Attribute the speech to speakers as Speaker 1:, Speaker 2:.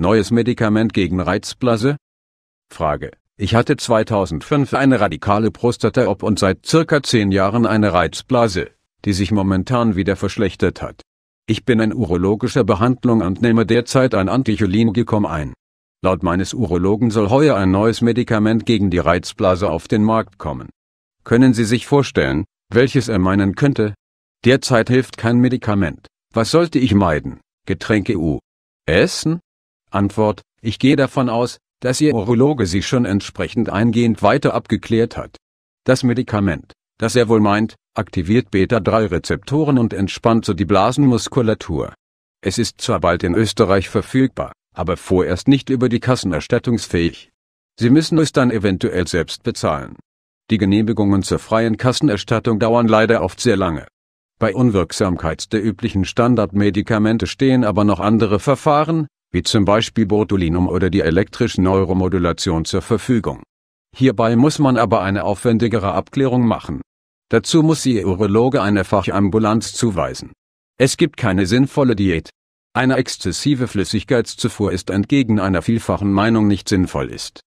Speaker 1: Neues Medikament gegen Reizblase? Frage. Ich hatte 2005 eine radikale Prostata-Op und seit circa 10 Jahren eine Reizblase, die sich momentan wieder verschlechtert hat. Ich bin in urologischer Behandlung und nehme derzeit ein Anticholingikum ein. Laut meines Urologen soll heuer ein neues Medikament gegen die Reizblase auf den Markt kommen. Können Sie sich vorstellen, welches er meinen könnte? Derzeit hilft kein Medikament. Was sollte ich meiden? Getränke u. Essen? Antwort, ich gehe davon aus, dass Ihr Urologe Sie schon entsprechend eingehend weiter abgeklärt hat. Das Medikament, das er wohl meint, aktiviert Beta-3-Rezeptoren und entspannt so die Blasenmuskulatur. Es ist zwar bald in Österreich verfügbar, aber vorerst nicht über die Kassen erstattungsfähig. Sie müssen es dann eventuell selbst bezahlen. Die Genehmigungen zur freien Kassenerstattung dauern leider oft sehr lange. Bei Unwirksamkeit der üblichen Standardmedikamente stehen aber noch andere Verfahren, wie zum Beispiel Botulinum oder die elektrische Neuromodulation zur Verfügung. Hierbei muss man aber eine aufwendigere Abklärung machen. Dazu muss Ihr Urologe eine Fachambulanz zuweisen. Es gibt keine sinnvolle Diät. Eine exzessive Flüssigkeitszufuhr ist entgegen einer vielfachen Meinung nicht sinnvoll ist